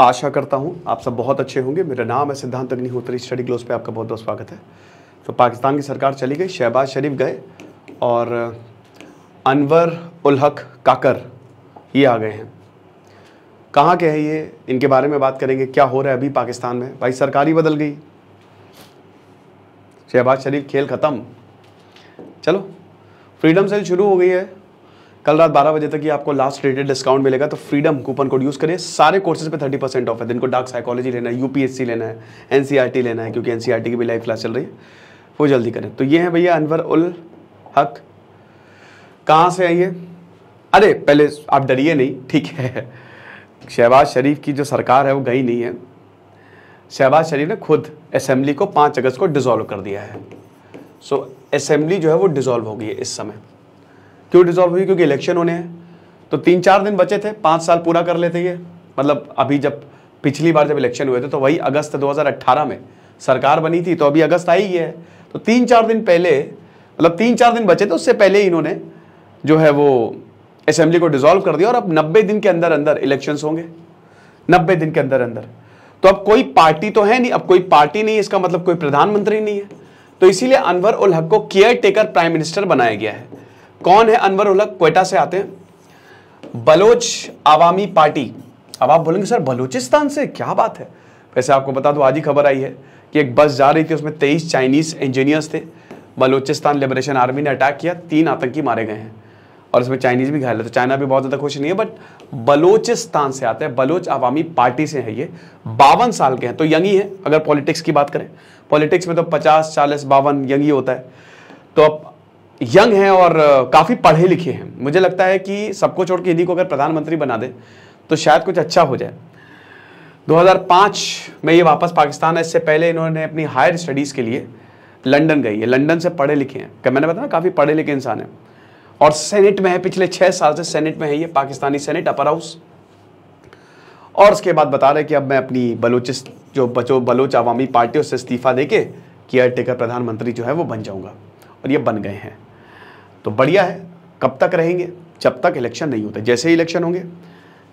आशा करता हूँ आप सब बहुत अच्छे होंगे मेरा नाम है सिद्धांत अग्निहोत्री स्टडी क्लोज पे आपका बहुत बहुत स्वागत है तो पाकिस्तान की सरकार चली गई शहबाज शरीफ गए और अनवर उल हक काकर ये आ गए हैं कहाँ के हैं ये इनके बारे में बात करेंगे क्या हो रहा है अभी पाकिस्तान में भाई सरकार ही बदल गई शहबाज शरीफ खेल ख़त्म चलो फ्रीडम सेल शुरू हो गई है कल रात 12 बजे तक ही आपको लास्ट रेटेड डिस्काउंट मिलेगा तो फ्रीडम कूपन कोड यूज़ करिए सारे कोर्सेज पे 30 परसेंट ऑफ है जिनको डार्क साइकोलॉजी लेना है यूपीएससी लेना है एनसीईआरटी e लेना है क्योंकि एनसीईआरटी e की भी लाइव क्लास चल रही है वो जल्दी करें तो ये है भैया अनवर उल हक कहाँ से आइए अरे पहले आप डरिए नहीं ठीक है शहबाज शरीफ की जो सरकार है वो गई नहीं है शहबाज शरीफ ने खुद असेंबली को पाँच अगस्त को डिज़ोल्व कर दिया है सो असेंबली जो है वो डिज़ोल्व हो गई है इस समय क्यों डिजॉल्व हुई क्योंकि इलेक्शन होने हैं तो तीन चार दिन बचे थे पाँच साल पूरा कर लेते ये मतलब अभी जब पिछली बार जब इलेक्शन हुए थे तो वही अगस्त 2018 में सरकार बनी थी तो अभी अगस्त आई है तो तीन चार दिन पहले मतलब तीन चार दिन बचे थे उससे पहले ही इन्होंने जो है वो असेंबली को डिजोल्व कर दिया और अब नब्बे दिन के अंदर अंदर इलेक्शंस होंगे नब्बे दिन के अंदर अंदर तो अब कोई पार्टी तो है नहीं अब कोई पार्टी नहीं इसका मतलब कोई प्रधानमंत्री नहीं है तो इसीलिए अनवर उल हक को केयर टेकर प्राइम मिनिस्टर बनाया गया है कौन है अनवर उलक कोयटा से आते हैं बलोच आवामी पार्टी अब आप बोलेंगे सर बलूचिस्तान से क्या बात है वैसे आपको बता दो आज ही खबर आई है कि एक बस जा रही थी उसमें तेईस चाइनीज इंजीनियर्स थे बलूचिस्तान लिबरेशन आर्मी ने अटैक किया तीन आतंकी मारे गए हैं और इसमें चाइनीज भी घायल है तो चाइना भी बहुत ज़्यादा खुश नहीं है बट बलोचिस्तान से आते हैं बलोच आवामी पार्टी से है ये बावन साल के हैं तो यंग ही है अगर पॉलिटिक्स की बात करें पॉलिटिक्स में तो पचास चालीस बावन यंग ही होता है तो अब यंग हैं और काफ़ी पढ़े लिखे हैं मुझे लगता है कि सबको छोड़ के इन्हीं को अगर प्रधानमंत्री बना दे तो शायद कुछ अच्छा हो जाए 2005 में ये वापस पाकिस्तान है इससे पहले इन्होंने अपनी हायर स्टडीज़ के लिए लंदन गई है लंदन से पढ़े लिखे हैं क्या मैंने बताया काफ़ी पढ़े लिखे इंसान हैं और सेनेट में है पिछले छः साल से सेनेट में है ये पाकिस्तानी सेनेट अपर हाउस और उसके बाद बता रहे कि अब मैं अपनी बलोचिस जो बचो बलोच आवामी पार्टी उससे इस्तीफ़ा दे के केयर टेकर प्रधानमंत्री जो है वो बन जाऊँगा और ये बन गए हैं तो बढ़िया है कब तक रहेंगे जब तक इलेक्शन नहीं होता जैसे ही इलेक्शन होंगे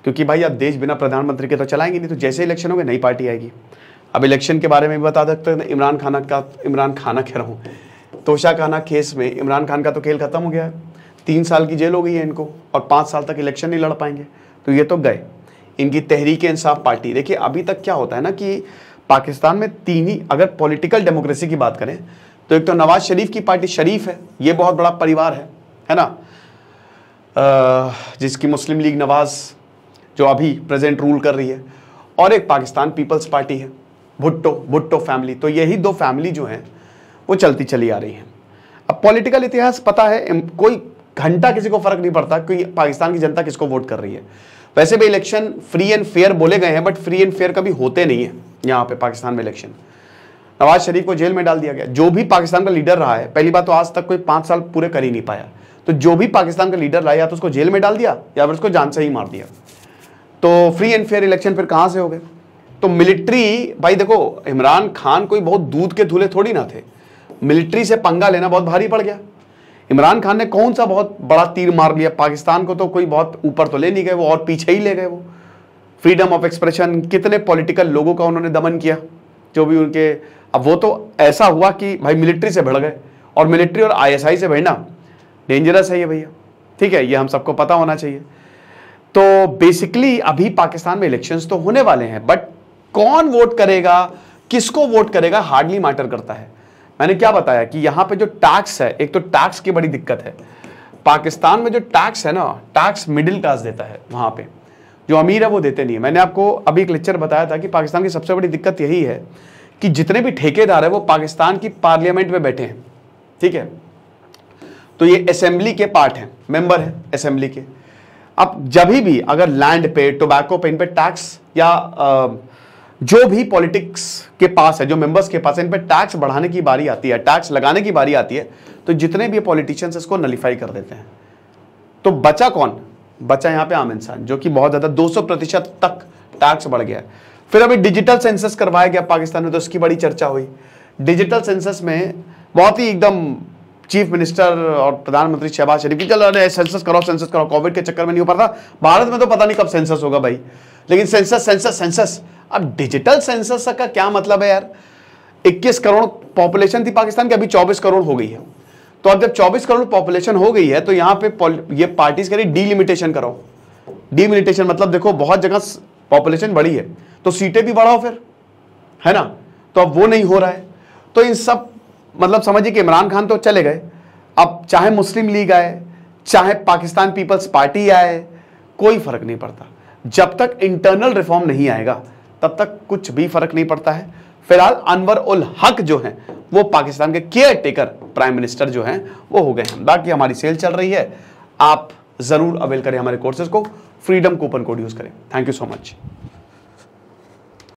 क्योंकि भाई आप देश बिना प्रधानमंत्री के तो चलाएंगे नहीं तो जैसे इलेक्शन होंगे नई पार्टी आएगी अब इलेक्शन के बारे में भी बता सकते हैं इमरान खान का इमरान खाना कह रहा हूँ तोशा खाना केस में इमरान खान का तो खेल खत्म हो गया है तीन साल की जेल हो गई है इनको और पाँच साल तक इलेक्शन नहीं लड़ पाएंगे तो ये तो गए इनकी तहरीक इंसाफ पार्टी देखिए अभी तक क्या होता है ना कि पाकिस्तान में तीन ही अगर पॉलिटिकल डेमोक्रेसी की बात करें तो एक तो नवाज शरीफ की पार्टी शरीफ है ये बहुत बड़ा परिवार है है ना जिसकी मुस्लिम लीग नवाज जो अभी प्रेजेंट रूल कर रही है और एक पाकिस्तान पीपल्स पार्टी है भुट्टो भुट्टो फैमिली तो यही दो फैमिली जो हैं वो चलती चली आ रही हैं अब पॉलिटिकल इतिहास पता है कोई घंटा किसी को फर्क नहीं पड़ता कि पाकिस्तान की जनता किसको वोट कर रही है वैसे भी इलेक्शन फ्री एंड फेयर बोले गए हैं बट फ्री एंड फेयर कभी होते नहीं है यहाँ पे पाकिस्तान में इलेक्शन नवाज शरीफ को जेल में डाल दिया गया जो भी पाकिस्तान का लीडर रहा है पहली बात तो आज तक कोई पांच साल पूरे कर ही नहीं पाया तो जो भी पाकिस्तान का लीडर रहा या तो उसको जेल में डाल दिया या फिर उसको जान से ही मार दिया तो फ्री एंड फेयर इलेक्शन फिर कहाँ से हो गए तो मिलिट्री भाई देखो इमरान खान कोई बहुत दूध के धूले थोड़ी ना थे मिलिट्री से पंगा लेना बहुत भारी पड़ गया इमरान खान ने कौन सा बहुत बड़ा तीर मार लिया पाकिस्तान को तो कोई बहुत ऊपर तो ले नहीं गए वो और पीछे ही ले गए वो फ्रीडम ऑफ एक्सप्रेशन कितने पॉलिटिकल लोगों का उन्होंने दमन किया जो भी उनके अब वो तो ऐसा हुआ कि भाई मिलिट्री से भिड़ गए और मिलिट्री और आईएसआई से भिड़ना डेंजरस है ये भैया ठीक है ये हम सबको पता होना चाहिए तो बेसिकली अभी पाकिस्तान में इलेक्शंस तो होने वाले हैं बट कौन वोट करेगा किसको वोट करेगा हार्डली मैटर करता है मैंने क्या बताया कि यहां पर जो टैक्स है एक तो टैक्स की बड़ी दिक्कत है पाकिस्तान में जो टैक्स है ना टैक्स मिडिल क्लास देता है वहां पे जो अमीर है वो देते नहीं है मैंने आपको अभी एक लेक्चर बताया था कि पाकिस्तान की सबसे बड़ी दिक्कत यही है कि जितने भी ठेकेदार है वो पाकिस्तान की पार्लियामेंट में बैठे हैं ठीक है तो ये असेंबली के पार्ट हैं मेंबर हैं असेंबली के अब जब भी अगर लैंड पे टोबैको पे इन पे टैक्स या जो भी पॉलिटिक्स के पास है जो मेंबर्स के पास है इन पर टैक्स बढ़ाने की बारी आती है टैक्स लगाने की बारी आती है तो जितने भी पॉलिटिशियंस इसको नलीफाई कर देते हैं तो बचा कौन बचा यहां पे आम इंसान जो कि बहुत ज़्यादा 200 प्रतिशत तक टैक्स बढ़ गया है फिर अभी डिजिटल सेंसस करवाया गया पाकिस्तान में तो उसकी बड़ी चर्चा हुई डिजिटल सेंसस में बहुत ही एकदम चीफ मिनिस्टर और प्रधानमंत्री शहबाज शरीफ की चलो अरे सेंसस करो सेंसस करो कोविड के चक्कर में नहीं हो पा था भारत में तो पता नहीं कब सेंसस होगा भाई लेकिन सेंसस सेंसस सेंसस अब डिजिटल सेंसस का क्या मतलब है यार 21 करोड़ पॉपुलेशन थी पाकिस्तान की अभी 24 करोड़ हो गई है तो अब जब 24 करोड़ पॉपुलेशन हो गई है तो यहां पे ये पार्टीज कह रही डीलिमिटेशन करो डीलिमिटेशन मतलब देखो बहुत जगह पॉपुलेशन बढ़ी है तो सीटें भी बढ़ाओ फिर है ना तो अब वो नहीं हो रहा है तो इन सब मतलब समझिए कि इमरान खान तो चले गए अब चाहे मुस्लिम लीग आए चाहे पाकिस्तान पीपल्स पार्टी आए कोई फर्क नहीं पड़ता जब तक इंटरनल रिफॉर्म नहीं आएगा तब तक कुछ भी फर्क नहीं पड़ता है फिलहाल अनवर उल हक जो हैं वो पाकिस्तान के केयर टेकर प्राइम मिनिस्टर जो हैं वो हो गए हैं बाकी हमारी सेल चल रही है आप ज़रूर अवेल करें हमारे कोर्सेज को फ्रीडम कूपन कोड यूज़ करें थैंक यू सो मच